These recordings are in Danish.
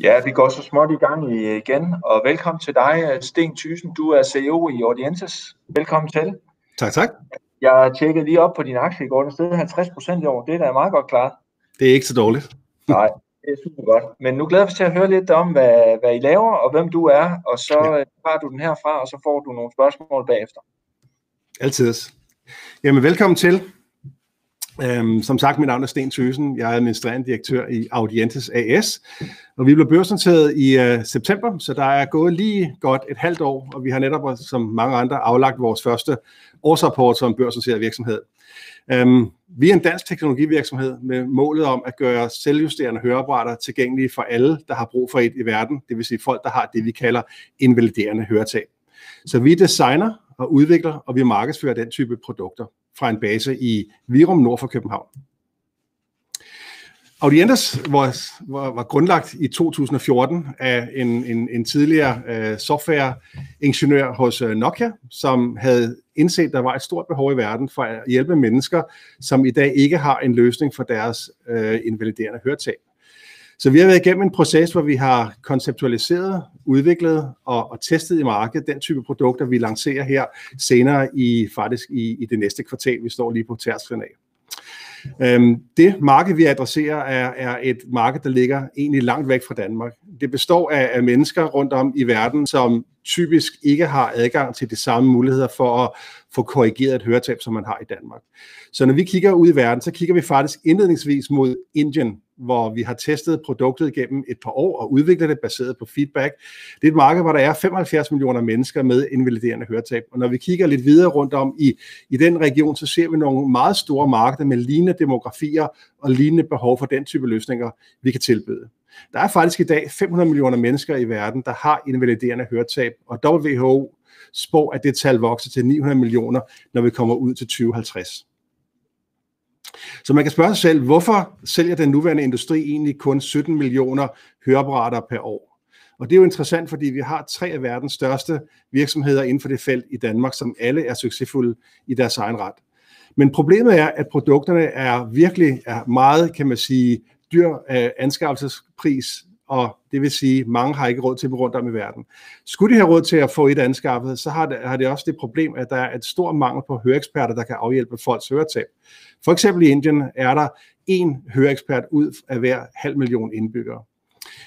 Ja, vi går så småt i gang igen, og velkommen til dig, øh, Sten Thyssen. Du er CEO i Audiences. Velkommen til. Tak, tak. Jeg tjekkede lige op på din aktie i går, den sted 50 procent i år. Det er da meget godt klaret. Det er ikke så dårligt. Nej, det er super godt. Men nu glæder vi os til at høre lidt om, hvad, hvad I laver og hvem du er, og så ja. Øh, du den herfra, og så får du nogle spørgsmål bagefter. Altid. Jamen, velkommen til. Øhm, som sagt, mit navn er Sten Tøsen. Jeg er administrerende direktør i Audientes AS, og vi blev børsnoteret i øh, september, så der er gået lige godt et halvt år, og vi har netop, som mange andre, aflagt vores første årsrapport som børsnoteret virksomhed. Øhm, vi er en dansk teknologivirksomhed med målet om at gøre selvjusterende høreapparater tilgængelige for alle, der har brug for et i verden, det vil sige folk, der har det, vi kalder invaliderende høretab. Så vi designer og udvikler, og vi markedsfører den type produkter fra en base i Virum nord for København. Audientes var, var, var grundlagt i 2014 af en, en, en tidligere uh, softwareingeniør hos uh, Nokia, som havde indset, at der var et stort behov i verden for at hjælpe mennesker, som i dag ikke har en løsning for deres uh, invaliderende høretab. Så vi har været igennem en proces, hvor vi har konceptualiseret, udviklet og, og testet i markedet den type produkter, vi lancerer her senere i faktisk i, i det næste kvartal, vi står lige på tærsklen af. Øhm, det marked, vi adresserer, er, er et marked, der ligger egentlig langt væk fra Danmark. Det består af, af mennesker rundt om i verden, som typisk ikke har adgang til de samme muligheder for at få korrigeret et høretab, som man har i Danmark. Så når vi kigger ud i verden, så kigger vi faktisk indledningsvis mod Indien, hvor vi har testet produktet gennem et par år og udviklet det baseret på feedback. Det er et marked, hvor der er 75 millioner mennesker med invaliderende høretab. Og når vi kigger lidt videre rundt om i, i den region, så ser vi nogle meget store markeder med lignende demografier og lignende behov for den type løsninger, vi kan tilbyde. Der er faktisk i dag 500 millioner mennesker i verden, der har invaliderende høretab, og WHO spår, at det tal vokser til 900 millioner, når vi kommer ud til 2050. Så man kan spørge sig selv, hvorfor sælger den nuværende industri egentlig kun 17 millioner høreapparater per år? Og det er jo interessant, fordi vi har tre af verdens største virksomheder inden for det felt i Danmark, som alle er succesfulde i deres egen ret. Men problemet er, at produkterne er virkelig er meget, kan man sige, dyr øh, anskaffelsespris og det vil sige, at mange har ikke råd til dem rundt om i verden. Skulle de have råd til at få et anskaffet, så har det, har det også det problem, at der er et stort mangel på høreeksperter, der kan afhjælpe folks høretab. For eksempel i Indien er der én høreekspert ud af hver halv million indbyggere.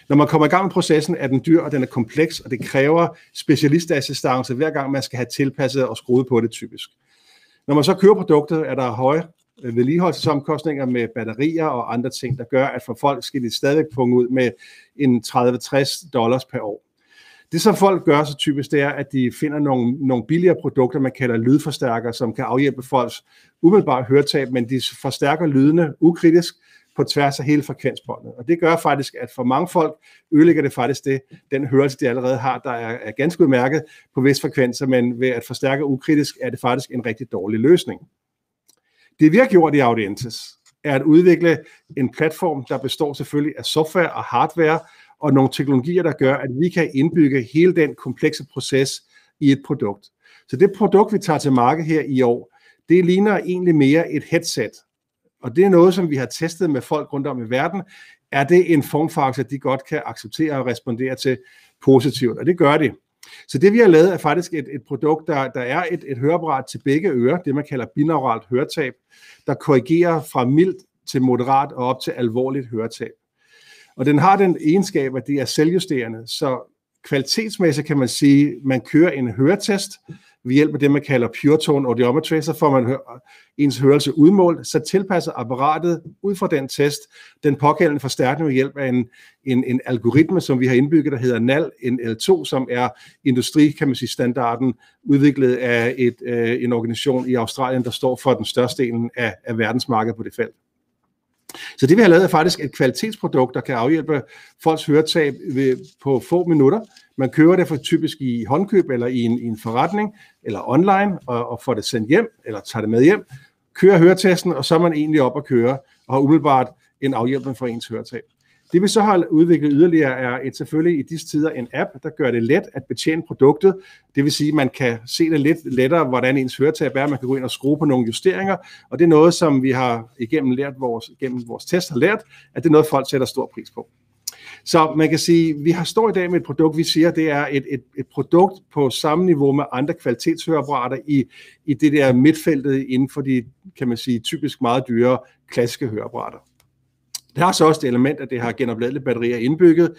Når man kommer i gang med processen, er den dyr, og den er kompleks, og det kræver specialistassistance hver gang, man skal have tilpasset og skruet på det typisk. Når man så kører produktet, er der høje vedligeholdelsesomkostninger med batterier og andre ting, der gør, at for folk skal de stadigvæk punge ud med en 30-60 dollars per år. Det, som folk gør så typisk, det er, at de finder nogle, nogle billigere produkter, man kalder lydforstærkere, som kan afhjælpe folks umiddelbare høretab, men de forstærker lydene ukritisk på tværs af hele frekvensbåndet. Og det gør faktisk, at for mange folk ødelægger det faktisk det, den hørelse, de allerede har, der er, er ganske udmærket på visse frekvenser, men ved at forstærke ukritisk, er det faktisk en rigtig dårlig løsning. Det vi har gjort i Audientes, er at udvikle en platform, der består selvfølgelig af software og hardware, og nogle teknologier, der gør, at vi kan indbygge hele den komplekse proces i et produkt. Så det produkt, vi tager til marked her i år, det ligner egentlig mere et headset. Og det er noget, som vi har testet med folk rundt om i verden. Er det en formfaktor, de godt kan acceptere og respondere til positivt? Og det gør de. Så det vi har lavet er faktisk et, et produkt, der, der er et, et høreapparat til begge ører, det man kalder binauralt høretab, der korrigerer fra mildt til moderat og op til alvorligt høretab. Og den har den egenskab, at det er selvjusterende, så kvalitetsmæssigt kan man sige, at man kører en høretest, ved hjælp af det, man kalder Pure Tone Audiometry, så får man hør- ens hørelse udmålt, så tilpasser apparatet ud fra den test den pågældende forstærkning ved hjælp af en, en, en algoritme, som vi har indbygget, der hedder NAL, NL2, som er industri, kan man sige, standarden, udviklet af et, øh, en organisation i Australien, der står for den største del af, af verdensmarkedet på det felt. Så det vi har lavet er faktisk, kvalitetsprodukt, der kan afhjælpe folks høretab ved, på få minutter. Man køber det for typisk i håndkøb eller i en, i en forretning eller online og, og får det sendt hjem eller tager det med hjem, kører høretesten, og så er man egentlig op at køre og har umiddelbart en afhjælpning for ens høretab. Det vi så har udviklet yderligere er et, selvfølgelig i disse tider en app, der gør det let at betjene produktet. Det vil sige, at man kan se det lidt lettere, hvordan ens høretab er. Man kan gå ind og skrue på nogle justeringer, og det er noget, som vi har igennem lært vores, igennem vores test har lært, at det er noget, folk sætter stor pris på. Så man kan sige, at vi har står i dag med et produkt, vi siger, det er et, et, et produkt på samme niveau med andre kvalitetshøreapparater i, i det der midtfeltet inden for de, kan man sige, typisk meget dyre klassiske høreapparater. Det er så også det element, at det har genopladelige batterier indbygget,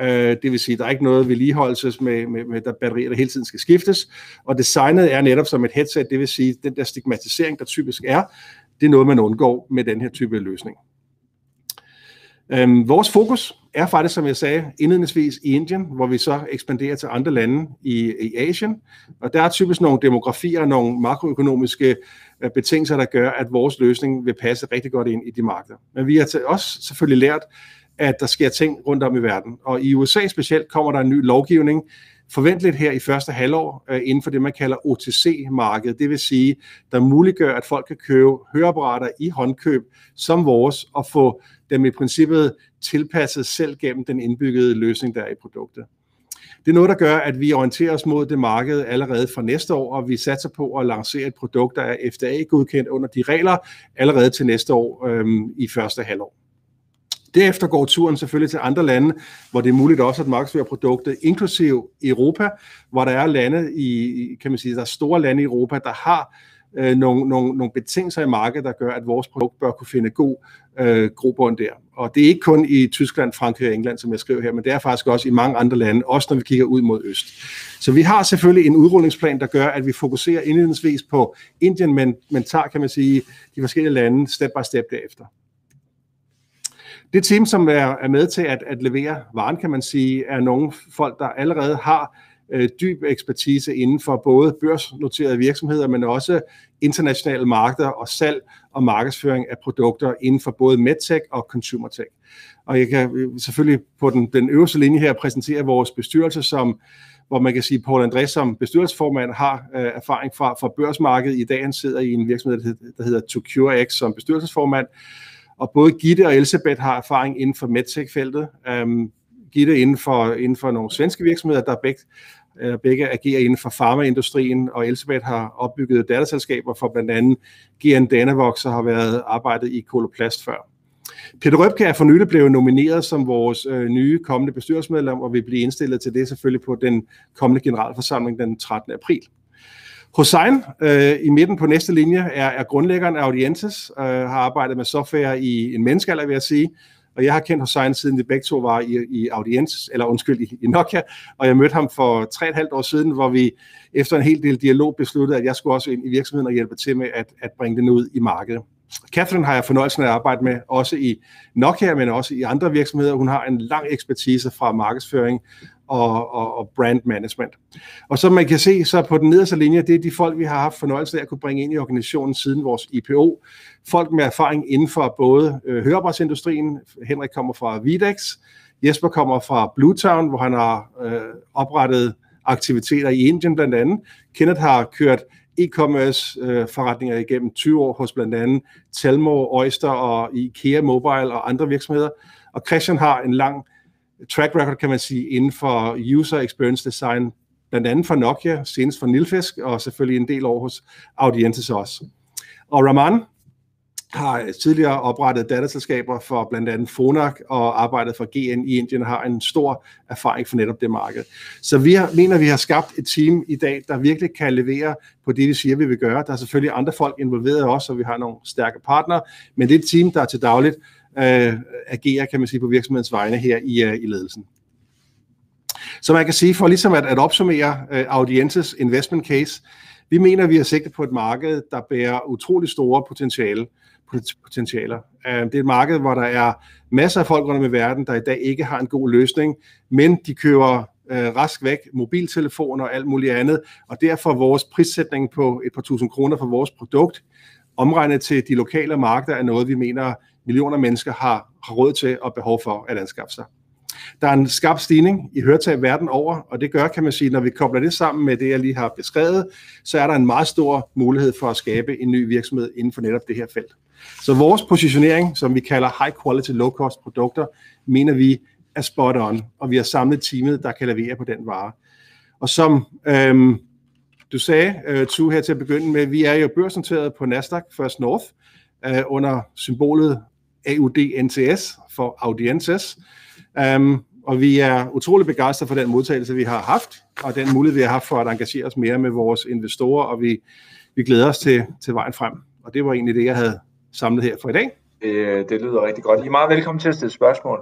øh, det vil sige, at der er ikke noget vedligeholdelses med, med, med der batterier, der hele tiden skal skiftes, og designet er netop som et headset, det vil sige, den der stigmatisering, der typisk er, det er noget, man undgår med den her type løsning. Øh, vores fokus er faktisk, som jeg sagde, indledningsvis i Indien, hvor vi så ekspanderer til andre lande i, i Asien. Og der er typisk nogle demografier og nogle makroøkonomiske øh, betingelser, der gør, at vores løsning vil passe rigtig godt ind i de markeder. Men vi har også selvfølgelig lært, at der sker ting rundt om i verden. Og i USA specielt kommer der en ny lovgivning, forventeligt her i første halvår øh, inden for det, man kalder OTC-markedet. Det vil sige, der muliggør, at folk kan købe høreapparater i håndkøb som vores og få dem i princippet tilpasset selv gennem den indbyggede løsning, der er i produktet. Det er noget, der gør, at vi orienterer os mod det marked allerede fra næste år, og vi satser på at lancere et produkt, der er FDA-godkendt under de regler allerede til næste år øhm, i første halvår. Derefter går turen selvfølgelig til andre lande, hvor det er muligt også at markedsføre produktet, inklusiv Europa, hvor der er lande i, kan man sige, der er store lande i Europa, der har øh, nogle, nogle, nogle betingelser i markedet, der gør, at vores produkt bør kunne finde god øh, grobund der. Og det er ikke kun i Tyskland, Frankrig og England, som jeg skriver her, men det er faktisk også i mange andre lande, også når vi kigger ud mod øst. Så vi har selvfølgelig en udrullingsplan, der gør, at vi fokuserer indledningsvis på Indien, men, men tager, kan man sige, de forskellige lande step by step derefter. Det team, som er, er med til at, at levere varen, kan man sige, er nogle folk, der allerede har øh, dyb ekspertise inden for både børsnoterede virksomheder, men også internationale markeder og salg og markedsføring af produkter inden for både medtech og consumer tech. Og jeg kan øh, selvfølgelig på den, den øverste linje her præsentere vores bestyrelse, som, hvor man kan sige, at Paul André som bestyrelsesformand har øh, erfaring fra, fra børsmarkedet. I dag han sidder i en virksomhed, der hedder 2 som bestyrelsesformand. Og både Gitte og Elisabeth har erfaring inden for medtech-feltet. Øhm, Gitte inden for, inden for nogle svenske virksomheder, der begge, øh, begge agerer inden for farmaindustrien, og Elisabeth har opbygget datterselskaber for blandt andet GN Danavox og har været arbejdet i Koloplast før. Peter Røbke er for nylig blevet nomineret som vores øh, nye kommende bestyrelsesmedlem, og vil blive indstillet til det selvfølgelig på den kommende generalforsamling den 13. april. Hossein øh, i midten på næste linje er, er grundlæggeren af Audiences, øh, har arbejdet med software i en menneskealder, vil jeg sige, og jeg har kendt Hossein siden vi begge to var i, i Audiences, eller undskyld, i, i Nokia, og jeg mødte ham for 3,5 år siden, hvor vi efter en hel del dialog besluttede, at jeg skulle også ind i virksomheden og hjælpe til med at, at bringe den ud i markedet. Catherine har jeg fornøjelsen af at arbejde med, også i Nokia, men også i andre virksomheder. Hun har en lang ekspertise fra markedsføring og, og, og brand management. Og som man kan se, så på den nederste linje, det er de folk, vi har haft fornøjelse af at kunne bringe ind i organisationen siden vores IPO. Folk med erfaring inden for både øh, høreapparatsindustrien, Henrik kommer fra Videx, Jesper kommer fra Bluetown, hvor han har øh, oprettet aktiviteter i Indien blandt andet. Kenneth har kørt e-commerce øh, forretninger igennem 20 år hos blandt andet Telmo, Oyster og IKEA Mobile og andre virksomheder. Og Christian har en lang track record, kan man sige, inden for user experience design, blandt andet for Nokia, senest for Nilfisk, og selvfølgelig en del over hos Audientes også. Og Raman, har tidligere oprettet datterselskaber for blandt andet Fonac og arbejdet for GN i Indien har en stor erfaring for netop det marked. Så vi har, mener, vi har skabt et team i dag, der virkelig kan levere på det, vi siger, vi vil gøre. Der er selvfølgelig andre folk involveret også, og vi har nogle stærke partnere, men det er et team, der til dagligt øh, agerer, kan man sige, på virksomhedens vegne her i, øh, i ledelsen. Så man kan sige, for ligesom at, at opsummere øh, Audiences investment case, øh, vi mener, at vi har sigtet på et marked, der bærer utrolig store potentiale, potentialer. Øh, det er et marked, hvor der er masser af folk rundt om i verden, der i dag ikke har en god løsning, men de kører øh, rask væk, mobiltelefoner og alt muligt andet, og derfor vores prissætning på et par tusind kroner for vores produkt, omregnet til de lokale markeder, er noget, vi mener, millioner af mennesker har, har råd til og behov for at anskaffe sig. Der er en skarp stigning i høretag verden over, og det gør, kan man sige, når vi kobler det sammen med det, jeg lige har beskrevet, så er der en meget stor mulighed for at skabe en ny virksomhed inden for netop det her felt. Så vores positionering, som vi kalder high quality, low cost produkter, mener vi er spot on, og vi har samlet teamet, der kan levere på den vare. Og som øhm, du sagde, øh, Tue, her til at begynde med, vi er jo børsnoteret på Nasdaq First North øh, under symbolet AUDNTS for Audiences. Um, og vi er utrolig begejstrede for den modtagelse, vi har haft, og den mulighed, vi har haft for at engagere os mere med vores investorer, og vi, vi glæder os til, til vejen frem. Og det var egentlig det, jeg havde samlet her for i dag. Det, øh, det lyder rigtig godt. I er meget velkommen til at stille spørgsmål.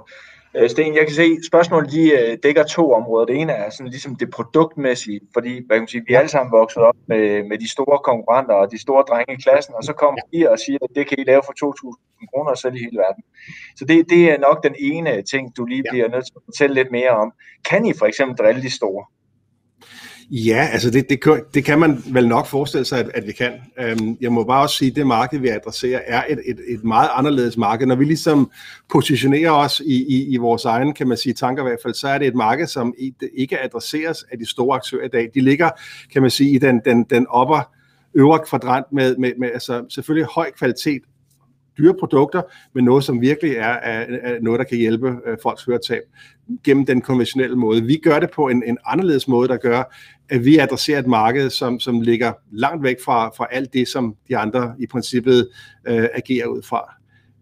Øh, Sten, jeg kan se, at spørgsmålet de øh, dækker to områder. Det ene er sådan ligesom det produktmæssige, fordi hvad kan man sige, vi er alle sammen vokset op med, med de store konkurrenter og de store drenge i klassen, og så kommer de og siger, at det kan I lave for 2.000 kroner og sælge hele verden. Så det, det er nok den ene ting, du lige bliver nødt til at fortælle lidt mere om. Kan I for eksempel drille de store? Ja, altså det, det, det kan man vel nok forestille sig, at, at vi kan. Øhm, jeg må bare også sige, at det marked, vi adresserer, er et, et, et meget anderledes marked. Når vi ligesom positionerer os i, i, i vores egen, kan man sige, tanker i hvert fald, så er det et marked, som ikke adresseres af de store aktører i dag. De ligger, kan man sige, i den, den, den opper øvre kvadrant med, med, med altså selvfølgelig høj kvalitet, dyre produkter, men noget, som virkelig er, er, er noget, der kan hjælpe øh, folks høretab gennem den konventionelle måde. Vi gør det på en, en anderledes måde, der gør, at vi adresserer et marked, som, som ligger langt væk fra, fra alt det, som de andre i princippet øh, agerer ud fra.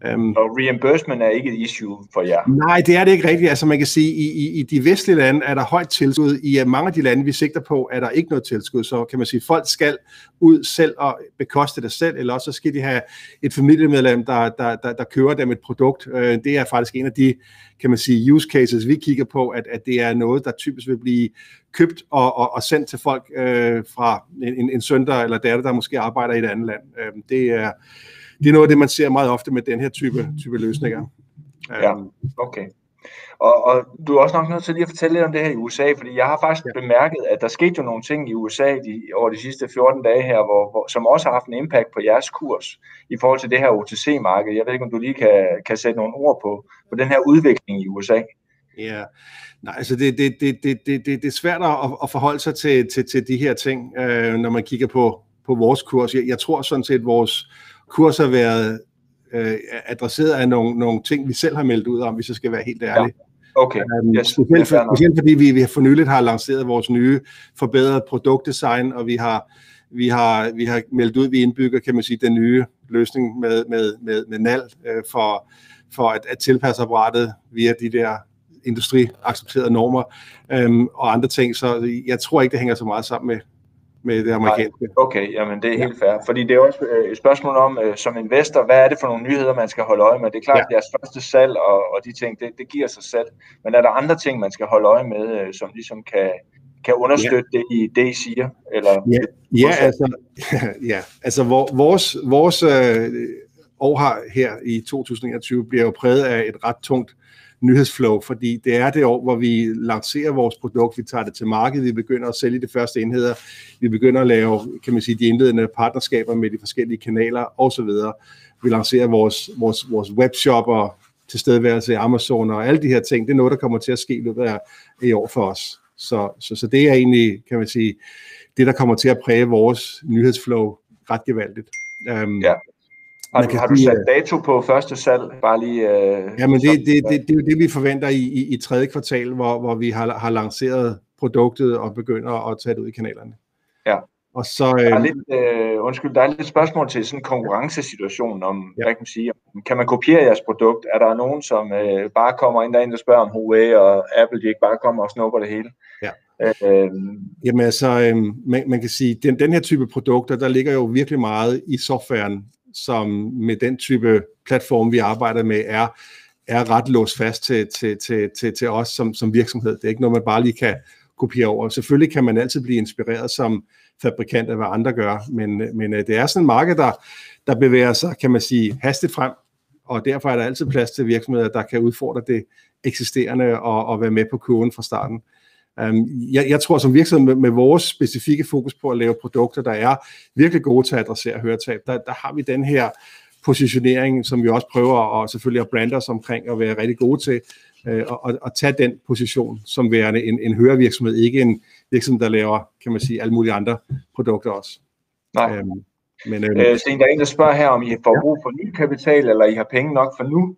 Um, og reimbursement er ikke et issue for jer? Nej, det er det ikke rigtigt. Altså man kan sige, i, i, i de vestlige lande er der højt tilskud. I øh, mange af de lande, vi sigter på, er der ikke noget tilskud. Så kan man sige, at folk skal ud selv og bekoste det selv, eller også skal de have et familiemedlem, der, der, der, der kører dem et produkt. Øh, det er faktisk en af de kan man sige, use cases, vi kigger på, at, at det er noget, der typisk vil blive købt og, og, og sendt til folk øh, fra en, en søndag eller datter, der måske arbejder i et andet land. Øh, det er det er noget af det, man ser meget ofte med den her type, type løsninger. Ja, øhm. okay. Og, og du er også nok nødt til lige at fortælle lidt om det her i USA, fordi jeg har faktisk ja. bemærket, at der skete jo nogle ting i USA de, over de sidste 14 dage her, hvor, hvor, som også har haft en impact på jeres kurs i forhold til det her OTC-marked. Jeg ved ikke, om du lige kan, kan sætte nogle ord på, på den her udvikling i USA. Ja, nej, altså det, det, det, det, det, det, det er svært at, at forholde sig til, til, til de her ting, øh, når man kigger på, på vores kurs. Jeg, jeg tror sådan set, vores kurser været øh, adresseret af nogle, nogle ting, vi selv har meldt ud om, hvis jeg skal være helt ærlig. Ja. Okay. Um, yes. specielt, for, specielt fordi vi, vi for nyligt har lanceret vores nye forbedrede produktdesign, og vi har, vi har, vi har meldt ud, at vi indbygger kan man sige, den nye løsning med, med, med, med NAL øh, for, for at, at tilpasse apparatet via de der industriaccepterede normer øhm, og andre ting. Så jeg tror ikke, det hænger så meget sammen med, med det amerikanske. Okay, jamen det er helt fair. Fordi det er også øh, et spørgsmål om, øh, som investor, hvad er det for nogle nyheder, man skal holde øje med? Det er klart, ja. deres første salg og, og de ting, det, det giver sig selv. Men er der andre ting, man skal holde øje med, øh, som ligesom kan, kan understøtte ja. det, I, det, I siger? Eller ja, ja, altså, ja, altså vores, vores øh, år her i 2021 bliver jo præget af et ret tungt øh, nyhedsflow, fordi det er det år, hvor vi lancerer vores produkt, vi tager det til markedet, vi begynder at sælge de første enheder, vi begynder at lave, kan man sige, de indledende partnerskaber med de forskellige kanaler osv. Vi lancerer vores, vores, vores webshop og tilstedeværelse i Amazon og alle de her ting. Det er noget, der kommer til at ske i løbet af i år for os. Så, så, så det er egentlig, kan man sige, det, der kommer til at præge vores nyhedsflow ret gevaldigt. Um, ja. Har, man kan har du sat øh, dato på første salg? Bare lige, øh, Jamen det, det, det, det er jo det, vi forventer i, i, i tredje kvartal, hvor, hvor vi har, har lanceret produktet og begynder at tage det ud i kanalerne. Ja. Og så, øh... der er øhm, lidt, øh, undskyld, der er lidt spørgsmål til sådan konkurrencesituationen om, ja. hvad kan man sige, kan man kopiere jeres produkt? Er der nogen, som øh, bare kommer ind derinde og spørger om Huawei og Apple, de ikke bare kommer og snupper det hele? Ja. Øhm. Jamen altså, øh, man, man kan sige, den, den her type produkter, der ligger jo virkelig meget i softwaren som med den type platform, vi arbejder med, er, er ret låst fast til, til, til, til, til os som, som virksomhed. Det er ikke noget, man bare lige kan kopiere over. Selvfølgelig kan man altid blive inspireret som fabrikant af, hvad andre gør, men, men øh, det er sådan en marked, der, der bevæger sig, kan man sige, hastigt frem, og derfor er der altid plads til virksomheder, der kan udfordre det eksisterende og, og være med på kurven fra starten. Um, jeg, jeg tror som virksomhed med, med vores specifikke fokus på at lave produkter, der er virkelig gode til at adressere høretab, der, der har vi den her positionering, som vi også prøver at, selvfølgelig at brande os omkring og være rigtig gode til, øh, og, og tage den position som værende en, en hørevirksomhed, ikke en virksomhed, der laver, kan man sige, alle mulige andre produkter også. Nej. Øhm, men, øhm, øh, Sten, der er en, der spørger her, om I får brug for ny kapital, eller I har penge nok for nu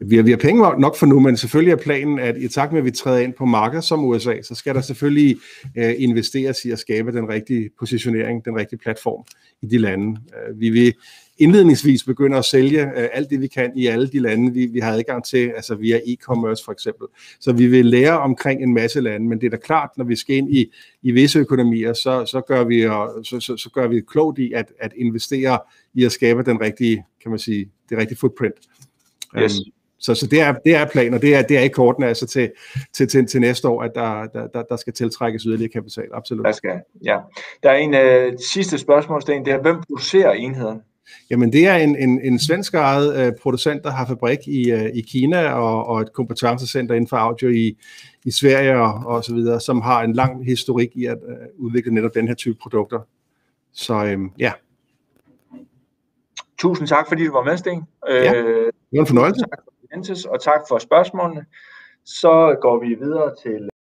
vi har, vi har penge nok for nu, men selvfølgelig er planen, at i takt med, at vi træder ind på markedet som USA, så skal der selvfølgelig øh, investeres i at skabe den rigtige positionering, den rigtige platform i de lande. Øh, vi vil indledningsvis begynde at sælge øh, alt det, vi kan i alle de lande, vi, vi har adgang til, altså via e-commerce for eksempel. Så vi vil lære omkring en masse lande, men det er da klart, når vi skal ind i, i visse økonomier, så, så, gør vi, så, så, så gør vi klogt i at, at investere i at skabe den rigtige, kan man sige, det rigtige footprint. Yes. Um, så, så det, er, det er planen, og det er, det er i korten altså til, til, til, til næste år, at der, der, der skal tiltrækkes yderligere kapital. Absolut. Der skal, ja. Der er en øh, sidste Sten. det er, hvem producerer enheden? Jamen det er en, en, en svensk ejet øh, producent, der har fabrik i, øh, i Kina og, og et kompetencecenter inden for audio i, i Sverige og, og så videre, som har en lang historik i at øh, udvikle netop den her type produkter. Så øh, ja. Tusind tak, fordi du var med, Sten. Øh, ja, det var en fornøjelse. Tak Mentes, og tak for spørgsmålene. Så går vi videre til